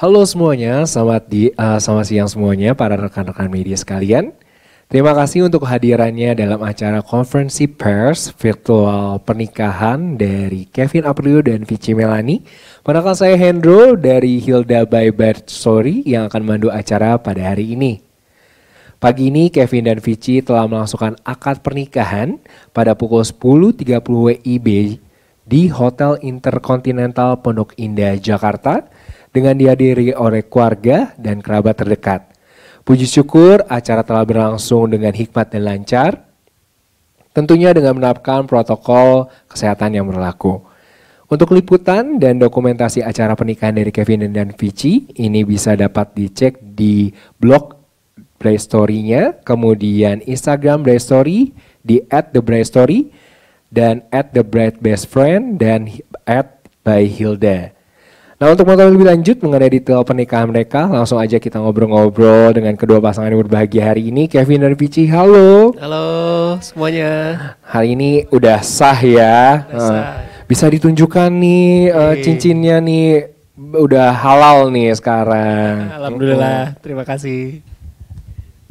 Halo semuanya, selamat di uh, selamat siang semuanya para rekan-rekan media sekalian. Terima kasih untuk kehadirannya dalam acara konferensi pers virtual pernikahan dari Kevin Aprilio dan Vici Melani. Padahal saya Hendro dari Hilda by Bird Story yang akan mandu acara pada hari ini. Pagi ini Kevin dan Vici telah melangsungkan akad pernikahan pada pukul 10.30 WIB di Hotel Intercontinental Pondok Indah, Jakarta dengan dihadiri oleh keluarga dan kerabat terdekat. Puji syukur acara telah berlangsung dengan hikmat dan lancar, tentunya dengan menerapkan protokol kesehatan yang berlaku. Untuk liputan dan dokumentasi acara pernikahan dari Kevin dan Vici, ini bisa dapat dicek di blog Story-nya, kemudian Instagram Story di at the Story, dan at the Bright Best Friend, dan at by Hilda. Nah untuk mengetahui lebih lanjut mengenai detail pernikahan mereka, langsung aja kita ngobrol-ngobrol dengan kedua pasangan yang berbahagia hari ini, Kevin dan Vici. Halo. Halo semuanya. Hari ini udah sah ya. Udah eh, sah. bisa ditunjukkan nih eh, iya. cincinnya nih udah halal nih sekarang. Alhamdulillah, terima kasih.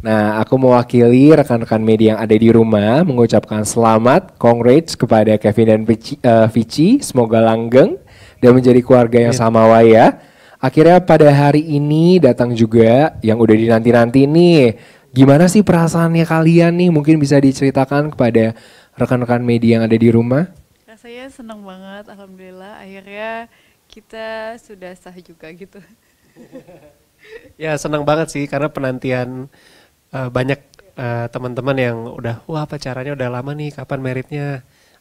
Nah, aku mewakili rekan-rekan media yang ada di rumah mengucapkan selamat, congrats kepada Kevin dan Vici, uh, Vici. semoga langgeng dan menjadi keluarga yang yeah. sama ya. Akhirnya pada hari ini datang juga yang udah dinanti-nanti nih. Gimana sih perasaannya kalian nih? Mungkin bisa diceritakan kepada rekan-rekan media yang ada di rumah. Rasanya senang banget, alhamdulillah. Akhirnya kita sudah sah juga gitu. ya senang banget sih karena penantian uh, banyak uh, teman-teman yang udah wah pacarannya udah lama nih kapan meritnya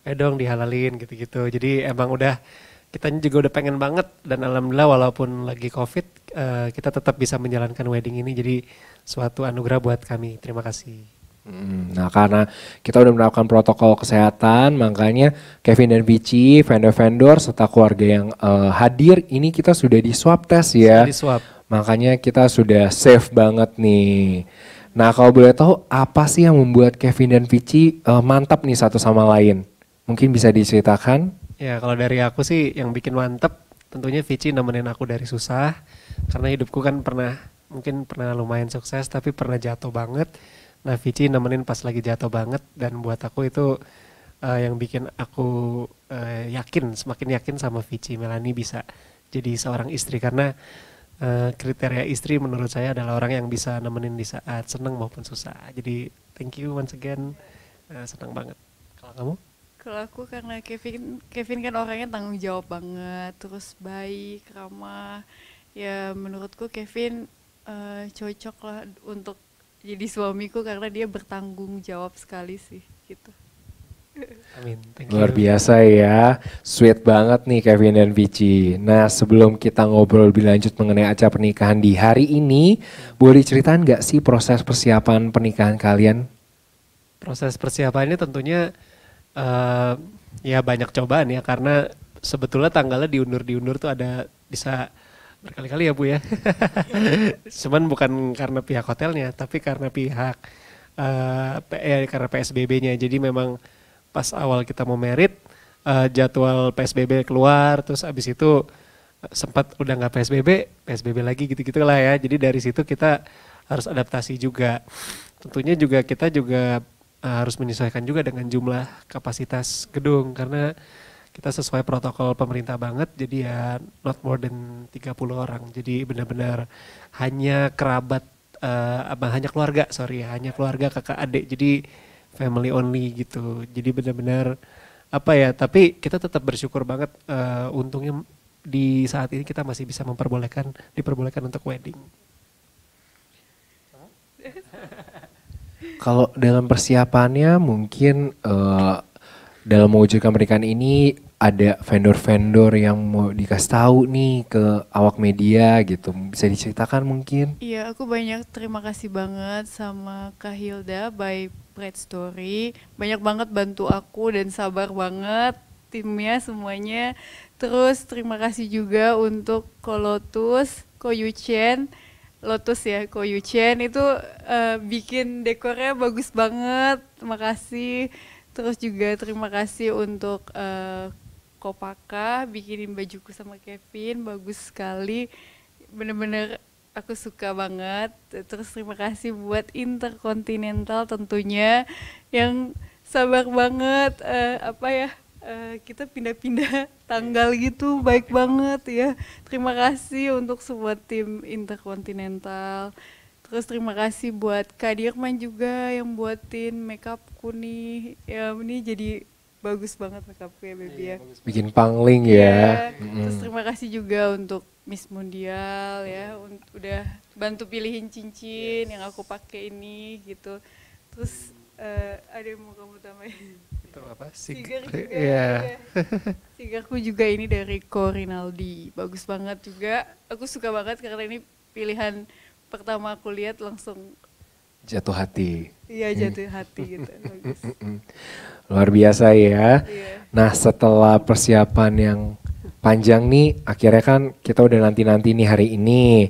Eh dong dihalalin gitu-gitu jadi emang udah kita juga udah pengen banget dan alhamdulillah walaupun lagi covid uh, kita tetap bisa menjalankan wedding ini jadi suatu anugerah buat kami terima kasih hmm, nah karena kita udah melakukan protokol kesehatan makanya Kevin dan Vici vendor-vendor serta keluarga yang uh, hadir ini kita sudah di swab test ya sudah di swab makanya kita sudah safe banget nih nah kalau boleh tahu apa sih yang membuat Kevin dan Vici uh, mantap nih satu sama lain mungkin bisa diceritakan Ya kalau dari aku sih yang bikin mantep tentunya Vici nemenin aku dari susah karena hidupku kan pernah mungkin pernah lumayan sukses tapi pernah jatuh banget. Nah Vici nemenin pas lagi jatuh banget dan buat aku itu uh, yang bikin aku uh, yakin semakin yakin sama Vici Melani bisa jadi seorang istri karena uh, kriteria istri menurut saya adalah orang yang bisa nemenin di saat senang maupun susah. Jadi thank you once again uh, senang banget. Kalau kamu? kalau aku karena Kevin Kevin kan orangnya tanggung jawab banget terus baik ramah ya menurutku Kevin uh, cocok lah untuk jadi suamiku karena dia bertanggung jawab sekali sih gitu Amin. Thank you. Luar biasa ya, sweet banget nih Kevin dan Vici. Nah sebelum kita ngobrol lebih lanjut mengenai acara pernikahan di hari ini, boleh cerita nggak sih proses persiapan pernikahan kalian? Proses persiapan ini tentunya uh, ya banyak cobaan ya karena sebetulnya tanggalnya diundur-diundur tuh ada bisa berkali-kali ya Bu ya. Cuman bukan karena pihak hotelnya tapi karena pihak uh, eh, karena PSBB-nya. Jadi memang pas awal kita mau merit uh, jadwal PSBB keluar terus abis itu sempat udah nggak PSBB, PSBB lagi gitu-gitu lah ya. Jadi dari situ kita harus adaptasi juga. Tentunya juga kita juga uh, harus menyesuaikan juga dengan jumlah kapasitas gedung karena kita sesuai protokol pemerintah banget jadi ya not more than 30 orang jadi benar-benar hanya kerabat uh, apa hanya keluarga sorry hanya keluarga kakak adik jadi family only gitu jadi benar-benar apa ya tapi kita tetap bersyukur banget uh, untungnya di saat ini kita masih bisa memperbolehkan diperbolehkan untuk wedding Kalau dalam persiapannya mungkin uh, dalam mewujudkan pernikahan ini ada vendor-vendor yang mau dikasih tahu nih ke awak media gitu. Bisa diceritakan mungkin? Iya, aku banyak terima kasih banget sama Kak Hilda by Red Story. Banyak banget bantu aku dan sabar banget timnya semuanya. Terus terima kasih juga untuk Kolotus, Koyuchen, Chen, Lotus ya Yuchen itu uh, bikin dekornya bagus banget. Terima kasih. Terus juga terima kasih untuk uh, Kopaka bikinin bajuku sama Kevin bagus sekali. Bener-bener aku suka banget. Terus terima kasih buat Intercontinental tentunya yang sabar banget uh, apa ya Eh, kita pindah-pindah tanggal gitu baik banget ya terima kasih untuk semua tim interkontinental terus terima kasih buat Kadirman juga yang buatin makeup nih ya ini jadi bagus banget makeupku ya baby iya, ya bikin pangling ya, ya. Mm. terus terima kasih juga untuk Miss Mundial ya udah bantu pilihin cincin yes. yang aku pakai ini gitu terus uh, ada yang mau kamu tambahin Gitu, apa sih? juga Tiga iya. ya. juga ini dari Corinaldi bagus banget juga aku suka banget karena ini pilihan pertama aku lihat langsung jatuh hati iya jatuh hati gitu luar biasa ya iya. nah setelah persiapan yang panjang nih akhirnya kan kita udah nanti nanti nih hari ini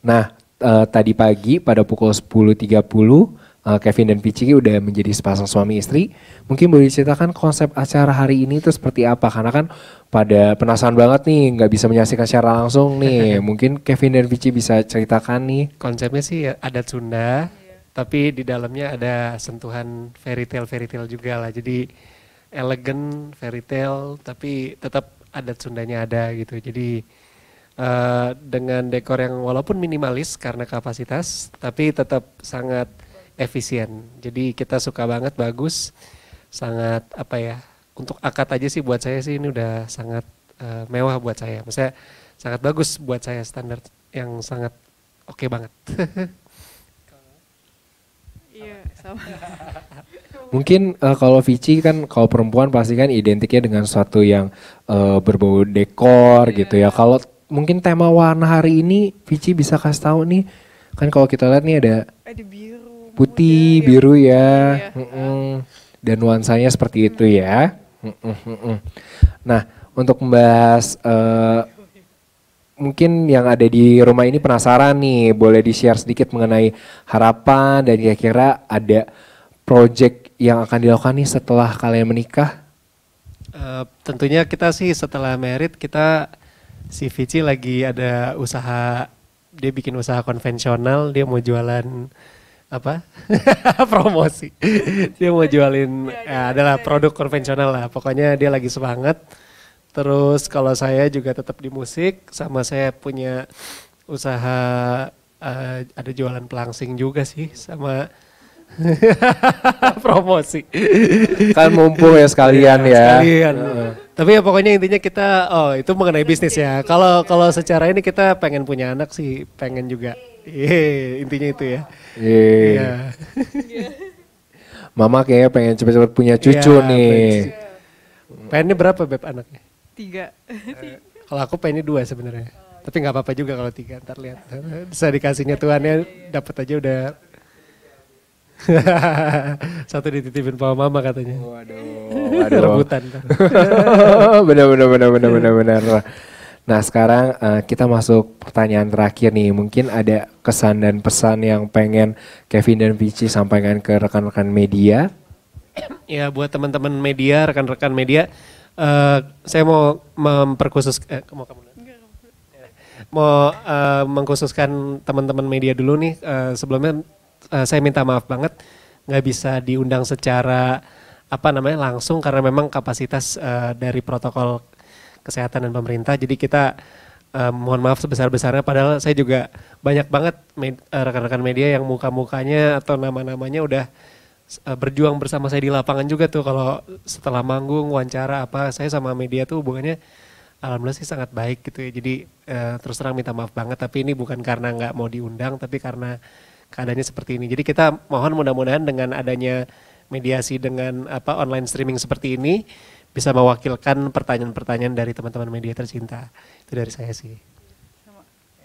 nah uh, tadi pagi pada pukul 10.30 uh, Kevin dan Pici udah menjadi sepasang suami istri. Mungkin boleh diceritakan konsep acara hari ini itu seperti apa? Karena kan pada penasaran banget nih, nggak bisa menyaksikan secara langsung nih. Mungkin Kevin dan Pici bisa ceritakan nih. Konsepnya sih adat Sunda, tapi di dalamnya ada sentuhan fairy tale fairy tale juga lah. Jadi elegan fairy tale, tapi tetap adat Sundanya ada gitu. Jadi uh, dengan dekor yang walaupun minimalis karena kapasitas, tapi tetap sangat efisien. Jadi kita suka banget, bagus, sangat apa ya, untuk akad aja sih buat saya sih ini udah sangat uh, mewah buat saya. Maksudnya sangat bagus buat saya standar yang sangat oke okay banget. Iya, mungkin uh, kalau Vici kan kalau perempuan pasti kan identiknya dengan suatu yang uh, berbau dekor yeah. gitu ya. Kalau mungkin tema warna hari ini Vici bisa kasih tahu nih kan kalau kita lihat nih ada ada biru putih Muda, iya, biru ya, ya. Mm -mm. dan nuansanya seperti itu ya. Mm -mm, mm Nah untuk membahas uh, mungkin yang ada di rumah ini penasaran nih, boleh di share sedikit mengenai harapan dan kira-kira ada project yang akan dilakukan nih setelah kalian menikah? Uh, tentunya kita sih setelah merit kita si Vici lagi ada usaha dia bikin usaha konvensional dia mau jualan apa promosi dia mau jualin iya, iya, ya, iya, adalah produk konvensional lah pokoknya dia lagi semangat terus kalau saya juga tetap di musik sama saya punya usaha uh, ada jualan pelangsing juga sih sama promosi kan mumpung ya sekalian ya, ya. sekalian uh. tapi ya pokoknya intinya kita oh itu mengenai bisnis ya kalau kalau secara ini kita pengen punya anak sih pengen juga Iya, intinya itu ya. Iya. iya. Mama kayaknya pengen cepet-cepet punya cucu yeah, nih. Pengen. Pengennya berapa beb anaknya? Tiga. Uh, kalau aku pengennya dua sebenarnya. Oh, Tapi nggak apa-apa juga kalau tiga. Ntar lihat. Bisa dikasihnya Tuhannya dapat aja udah. Satu dititipin sama mama katanya. Waduh, waduh. Rebutan. benar benar-benar, benar-benar. bener. Nah sekarang uh, kita masuk pertanyaan terakhir nih. Mungkin ada kesan dan pesan yang pengen Kevin dan Vici sampaikan ke rekan-rekan media. Ya buat teman-teman media, rekan-rekan media, uh, saya mau memperkhusus, eh, mau kamu ya. mau uh, mengkhususkan teman-teman media dulu nih. Uh, sebelumnya uh, saya minta maaf banget nggak bisa diundang secara apa namanya langsung karena memang kapasitas uh, dari protokol kesehatan dan pemerintah. Jadi kita uh, mohon maaf sebesar-besarnya padahal saya juga banyak banget med, eh, rekan-rekan media yang muka-mukanya atau nama-namanya udah uh, berjuang bersama saya di lapangan juga tuh kalau setelah manggung wawancara apa saya sama media tuh hubungannya alhamdulillah sih sangat baik gitu ya jadi uh, terus terang minta maaf banget tapi ini bukan karena nggak mau diundang tapi karena keadaannya seperti ini jadi kita mohon mudah-mudahan dengan adanya mediasi dengan apa online streaming seperti ini bisa mewakilkan pertanyaan-pertanyaan dari teman-teman media tercinta. Itu dari saya sih.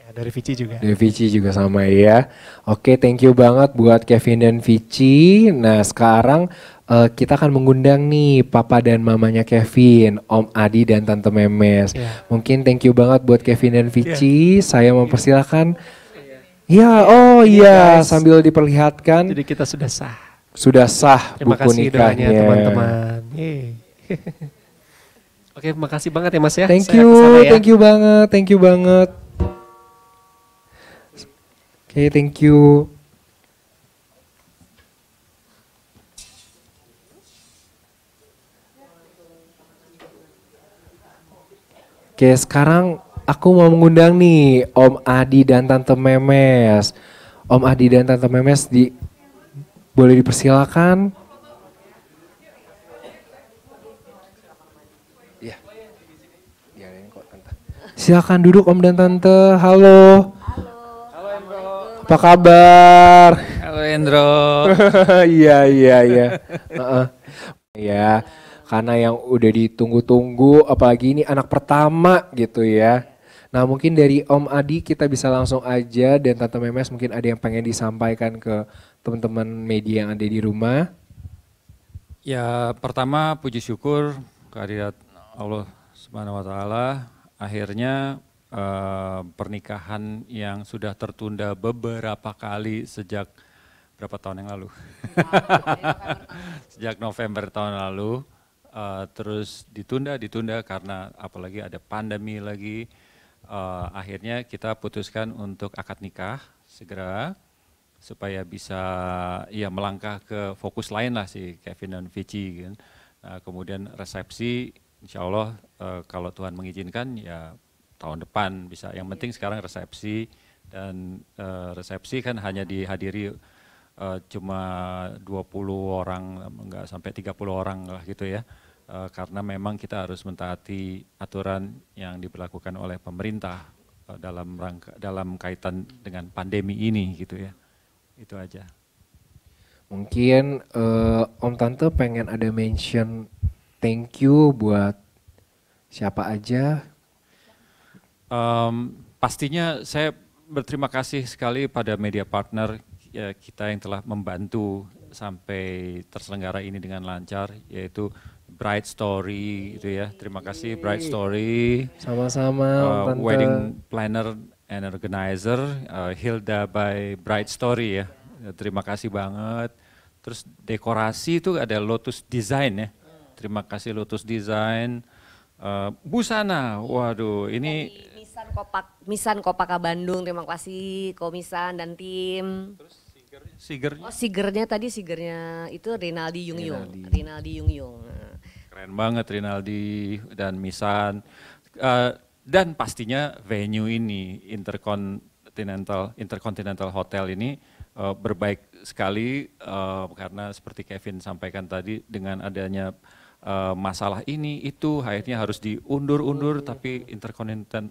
Ya, dari Vici juga. Dari Vici juga sama ya. Oke, thank you banget buat Kevin dan Vici. Nah, sekarang uh, kita akan mengundang nih papa dan mamanya Kevin, Om Adi dan Tante Memes. Yeah. Mungkin thank you banget buat Kevin dan ya. Vici. Yeah. Saya mempersilahkan. Iya. ya yeah. Ya, oh iya, yeah, sambil diperlihatkan. Jadi kita sudah sah. Sudah sah Terima buku nikahnya. teman-teman. Oke, makasih banget ya Mas ya. Thank you, ya. thank you banget, thank you banget. Oke, okay, thank you. Oke, sekarang aku mau mengundang nih Om Adi dan Tante Memes. Om Adi dan Tante Memes di boleh dipersilakan. Silakan duduk Om dan Tante. Halo. Halo. Endro. Apa kabar? Halo Endro. Iya iya iya. Iya. Karena yang udah ditunggu-tunggu, apalagi ini anak pertama gitu ya. Nah mungkin dari Om Adi kita bisa langsung aja dan Tante Memes mungkin ada yang pengen disampaikan ke teman-teman media yang ada di rumah. Ya pertama puji syukur kehadirat Allah Subhanahu wa taala akhirnya eh, pernikahan yang sudah tertunda beberapa kali sejak berapa tahun yang lalu? sejak November tahun lalu uh, terus ditunda ditunda karena apalagi ada pandemi lagi uh, akhirnya kita putuskan untuk akad nikah segera supaya bisa ya melangkah ke fokus lain lah si Kevin dan Vici gitu kan. Nah, kemudian resepsi Insya Allah uh, kalau Tuhan mengizinkan ya tahun depan bisa. Yang iya. penting sekarang resepsi dan uh, resepsi kan hanya dihadiri uh, cuma 20 orang, enggak sampai 30 orang lah gitu ya. Uh, karena memang kita harus mentaati aturan yang diberlakukan oleh pemerintah uh, dalam rangka dalam kaitan dengan pandemi ini gitu ya. Itu aja. Mungkin uh, Om Tante pengen ada mention thank you buat siapa aja? Um, pastinya saya berterima kasih sekali pada media partner ya, kita yang telah membantu sampai terselenggara ini dengan lancar, yaitu Bright Story itu ya. Terima kasih Bright Story. Sama-sama. Uh, wedding planner and organizer uh, Hilda by Bright Story ya. Terima kasih banget. Terus dekorasi itu ada Lotus Design ya. Terima kasih Lotus Design. Uh, busana, waduh ini Dari Misan Kopak Misan Kopaka Bandung, terima kasih Komisan dan tim. Terus sigernya? Oh sigernya tadi sigernya itu Rinaldi Yung Yung, Rinaldi, Yungyung. Yung. Keren banget Rinaldi dan Misan. Uh, dan pastinya venue ini Intercontinental Intercontinental Hotel ini uh, berbaik sekali uh, karena seperti Kevin sampaikan tadi dengan adanya uh, masalah ini itu akhirnya harus diundur-undur hmm. tapi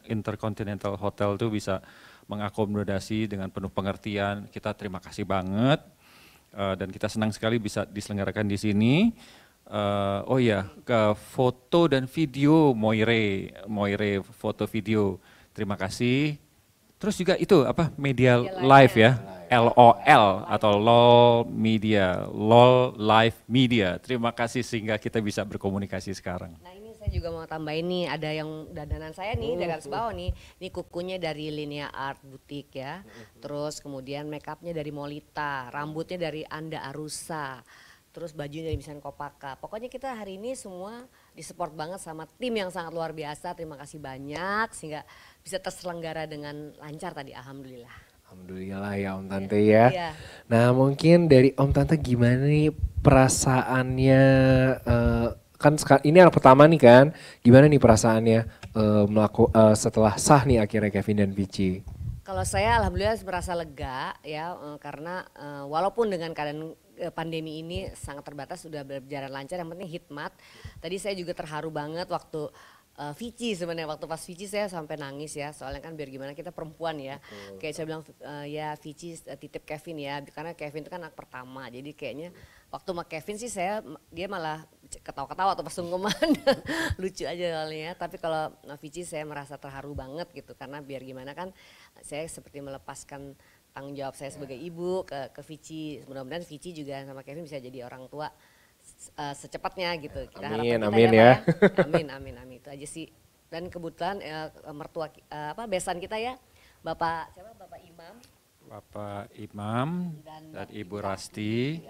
intercontinental hotel itu bisa mengakomodasi dengan penuh pengertian. Kita terima kasih banget uh, dan kita senang sekali bisa diselenggarakan di sini. Uh, oh ya, ke foto dan video Moire, Moire foto video. Terima kasih Terus juga itu apa media, media live ya, ya. L atau LOL Media, LOL Live Media. Terima kasih sehingga kita bisa berkomunikasi sekarang. Nah ini saya juga mau tambahin nih, ada yang dandanan saya nih, dari dari bawah nih. Ini kukunya dari Linea Art Butik ya, mm-hmm. terus kemudian makeupnya dari Molita, rambutnya dari Anda Arusa terus bajunya dari Misan Kopaka. Pokoknya kita hari ini semua disupport banget sama tim yang sangat luar biasa. Terima kasih banyak sehingga bisa terselenggara dengan lancar tadi alhamdulillah. Alhamdulillah ya Om iya. Tante ya. Iya. Nah mungkin dari Om Tante gimana nih perasaannya eh, kan ini anak pertama nih kan, gimana nih perasaannya eh, melaku, eh, setelah sah nih akhirnya Kevin dan Vici? Kalau saya alhamdulillah merasa lega ya karena walaupun dengan keadaan Eh, pandemi ini sangat terbatas sudah berjalan lancar yang penting hikmat tadi saya juga terharu banget waktu uh, Vici sebenarnya waktu pas Vici saya sampai nangis ya soalnya kan biar gimana kita perempuan ya betul, kayak saya bilang uh, ya Vici titip Kevin ya karena Kevin itu kan anak pertama jadi kayaknya waktu sama Kevin sih saya dia malah ketawa-ketawa atau persungkeman lucu aja soalnya ya. tapi kalau Vici saya merasa terharu banget gitu karena biar gimana kan saya seperti melepaskan tanggung jawab saya sebagai iya. ibu ke ke Vici. Mudah-mudahan Vici juga sama Kevin bisa jadi orang tua uh, secepatnya gitu. Kita amin, kita amin ya. ya. Amin, amin, amin. Itu aja sih. Dan kebetulan uh, mertua uh, apa besan kita ya Bapak siapa Bapak Imam. Bapak Imam dan, dan Ibu Rasti.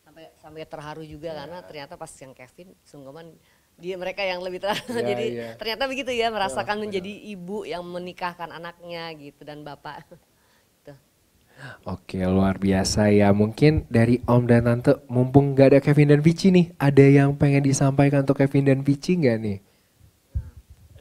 Sampai sampai terharu juga ya. karena ternyata pas yang Kevin sungguman dia mereka yang lebih terharu. Ya, Jadi ya. ternyata begitu ya merasakan oh, menjadi ibu yang menikahkan anaknya gitu dan bapak. Oke, luar biasa ya. Mungkin dari Om dan Tante, mumpung gak ada Kevin dan Vici nih, ada yang pengen disampaikan untuk Kevin dan Vici gak nih?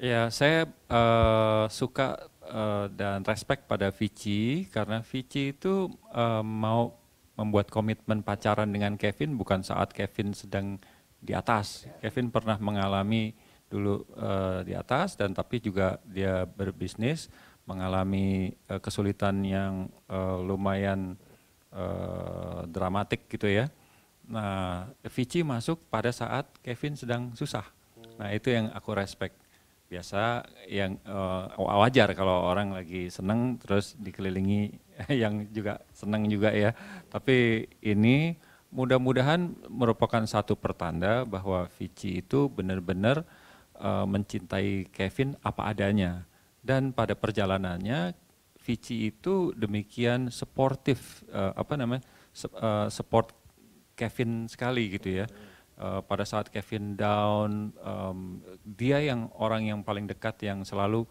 Ya, saya uh, suka uh, dan respect pada Vici, karena Vici itu uh, mau membuat komitmen pacaran dengan Kevin bukan saat Kevin sedang di atas. Kevin pernah mengalami dulu uh, di atas dan tapi juga dia berbisnis mengalami uh, kesulitan yang uh, lumayan uh, dramatik gitu ya. Nah, Vici masuk pada saat Kevin sedang susah. Nah, itu yang aku respect. Biasa yang uh, wajar kalau orang lagi senang terus dikelilingi yang juga senang juga ya. Tapi ini mudah-mudahan merupakan satu pertanda bahwa Vici itu benar-benar uh, mencintai Kevin apa adanya dan pada perjalanannya Vici itu demikian sportif uh, apa namanya uh, support Kevin sekali gitu ya. Uh, pada saat Kevin down, um, dia yang orang yang paling dekat yang selalu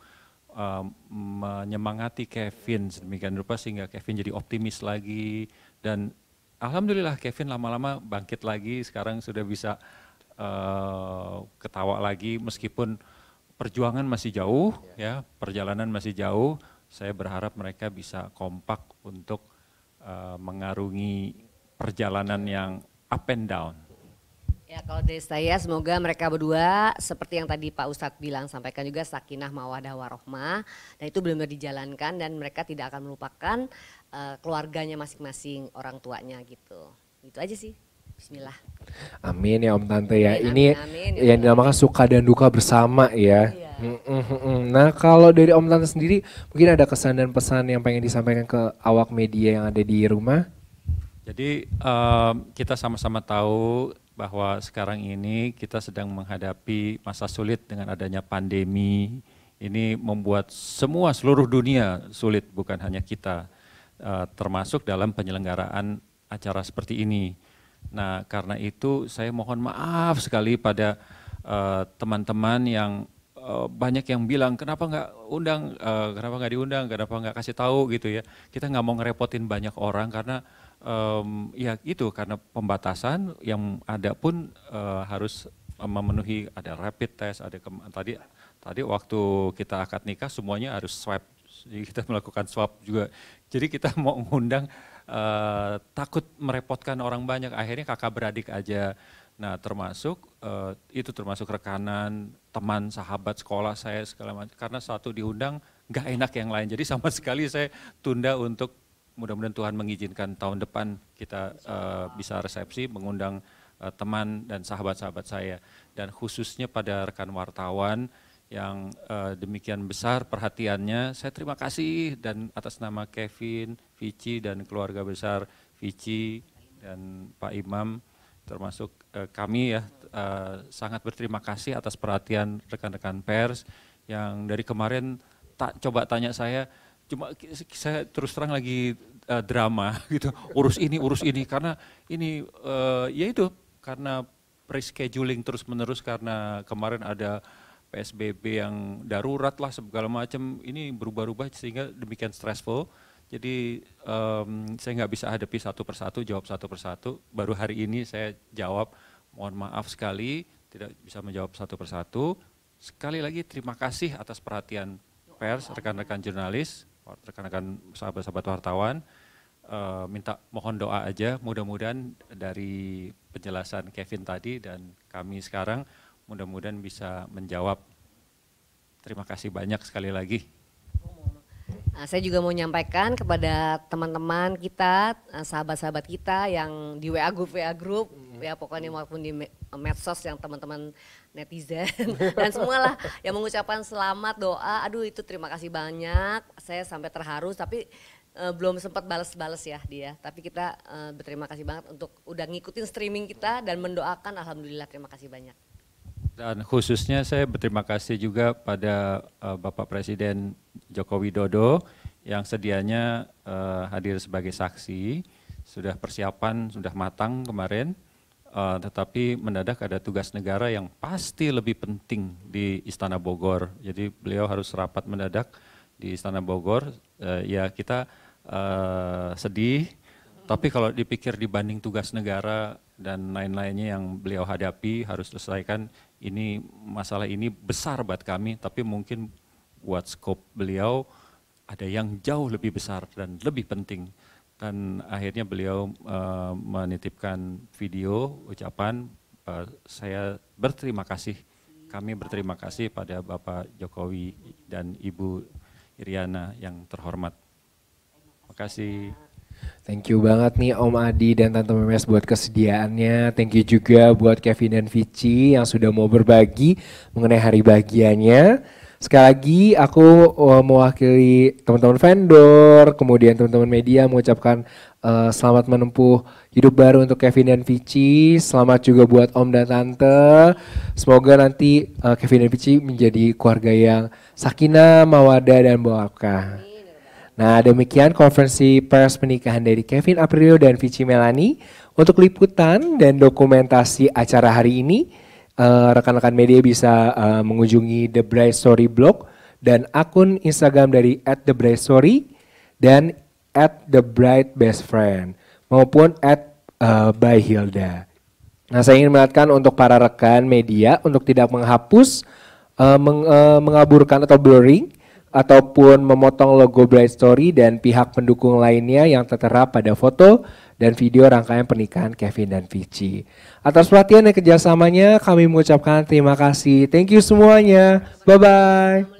um, menyemangati Kevin demikian rupa sehingga Kevin jadi optimis lagi dan alhamdulillah Kevin lama-lama bangkit lagi sekarang sudah bisa uh, ketawa lagi meskipun perjuangan masih jauh, ya. ya perjalanan masih jauh. Saya berharap mereka bisa kompak untuk uh, mengarungi perjalanan yang up and down. Ya kalau dari saya semoga mereka berdua seperti yang tadi Pak Ustadz bilang sampaikan juga sakinah mawadah warohmah dan itu benar-benar dijalankan dan mereka tidak akan melupakan uh, keluarganya masing-masing orang tuanya gitu. Itu aja sih. Bismillah. Amin ya Om Tante ya. Amin, ini amin, ya yang dinamakan suka dan duka bersama ya. Iya. Mm, mm, mm, nah kalau dari Om Tante sendiri mungkin ada kesan dan pesan yang pengen disampaikan ke awak media yang ada di rumah? Jadi um, kita sama-sama tahu bahwa sekarang ini kita sedang menghadapi masa sulit dengan adanya pandemi. Ini membuat semua seluruh dunia sulit, bukan hanya kita, uh, termasuk dalam penyelenggaraan acara seperti ini. Nah, karena itu saya mohon maaf sekali pada eh, teman-teman uh, yang uh, banyak yang bilang kenapa nggak undang, uh, kenapa nggak diundang, kenapa nggak kasih tahu gitu ya. Kita nggak mau ngerepotin banyak orang karena um, ya itu karena pembatasan yang ada pun uh, harus memenuhi ada rapid test, ada tadi tadi waktu kita akad nikah semuanya harus swab, kita melakukan swab juga. Jadi kita mau mengundang Eh, takut merepotkan orang banyak, akhirnya kakak beradik aja. Nah termasuk uh, itu termasuk rekanan, teman, sahabat sekolah saya segala macam. Karena satu diundang gak enak yang lain. Jadi sama sekali saya tunda untuk mudah-mudahan Tuhan mengizinkan tahun depan kita uh, bisa resepsi mengundang uh, teman dan sahabat-sahabat saya. Dan khususnya pada rekan wartawan, yang uh, demikian besar perhatiannya. Saya terima kasih dan atas nama Kevin, Vici dan keluarga besar Vici dan Pak Imam termasuk uh, kami ya uh, sangat berterima kasih atas perhatian rekan-rekan pers yang dari kemarin tak coba tanya saya cuma saya terus terang lagi uh, drama gitu urus ini urus ini karena ini uh, ya itu karena rescheduling terus menerus karena kemarin ada PSBB yang darurat lah segala macam ini berubah-ubah sehingga demikian stressful. Jadi um, saya nggak bisa hadapi satu persatu, jawab satu persatu. Baru hari ini saya jawab, mohon maaf sekali tidak bisa menjawab satu persatu. Sekali lagi terima kasih atas perhatian pers, rekan-rekan jurnalis, rekan-rekan sahabat-sahabat wartawan. Uh, minta mohon doa aja, mudah-mudahan dari penjelasan Kevin tadi dan kami sekarang mudah-mudahan bisa menjawab. Terima kasih banyak sekali lagi. Nah, saya juga mau menyampaikan kepada teman-teman kita, eh, sahabat-sahabat kita yang di WA group, WA group, iya. ya pokoknya maupun di medsos yang teman-teman netizen dan semualah yang mengucapkan selamat doa. Aduh itu terima kasih banyak. Saya sampai terharu tapi uh, belum sempat balas-balas ya dia. Tapi kita uh, berterima kasih banget untuk udah ngikutin streaming kita dan mendoakan alhamdulillah terima kasih banyak. Dan khususnya saya berterima kasih juga pada uh, Bapak Presiden Joko Widodo yang sedianya uh, hadir sebagai saksi, sudah persiapan, sudah matang kemarin, uh, tetapi mendadak ada tugas negara yang pasti lebih penting di Istana Bogor. Jadi beliau harus rapat mendadak di Istana Bogor, uh, ya kita uh, sedih, tapi kalau dipikir dibanding tugas negara dan lain-lainnya yang beliau hadapi harus selesaikan. Ini masalah ini besar buat kami, tapi mungkin buat skop beliau ada yang jauh lebih besar dan lebih penting. Dan akhirnya beliau uh, menitipkan video ucapan, uh, saya berterima kasih, kami berterima kasih pada Bapak Jokowi dan Ibu Iriana yang terhormat. Terima kasih. Thank you banget nih Om Adi dan Tante Memes buat kesediaannya. Thank you juga buat Kevin dan Vici yang sudah mau berbagi mengenai hari bahagianya. Sekali lagi aku eh, mewakili teman-teman vendor, kemudian teman-teman media mengucapkan uh, selamat menempuh hidup baru untuk Kevin dan Vici. Selamat juga buat Om dan Tante. Semoga nanti uh, Kevin dan Vici menjadi keluarga yang sakinah, mawadah dan barokah. Nah, demikian konferensi pers pernikahan dari Kevin Aprilio dan Vici Melani. Untuk liputan dan dokumentasi acara hari ini, eh, rekan-rekan uh, media bisa uh, mengunjungi The Bright Story blog dan akun Instagram dari at The Bright Story dan at The Bright Best Friend maupun at, uh, by Hilda. Nah, saya ingin melihatkan untuk para rekan media untuk tidak menghapus, uh, meng, uh, mengaburkan atau blurring ataupun memotong logo Bright Story dan pihak pendukung lainnya yang tertera pada foto dan video rangkaian pernikahan Kevin dan Vici. Atas perhatian dan kerjasamanya kami mengucapkan terima kasih. Thank you semuanya. Bye-bye.